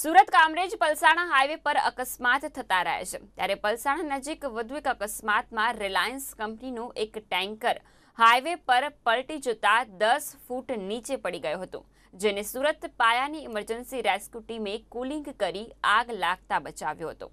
Surat Kamrej Palsana highway પર અકસ્માત થતા રહ્યા છે ત્યારે પલસાણા નજીક વધુ એક અકસ્માતમાં રિલાયન્સ કંપનીનું એક ટેન્કર હાઈવે પર પલટી જતા દસ ફૂટ નીચે પડી ગયો હતો જેને સુરત પાયાની ઇમરજન્સી રેસ્ક્યુ ટીમે કુલિંગ કરી આગ લાગતા બચાવ્યો હતો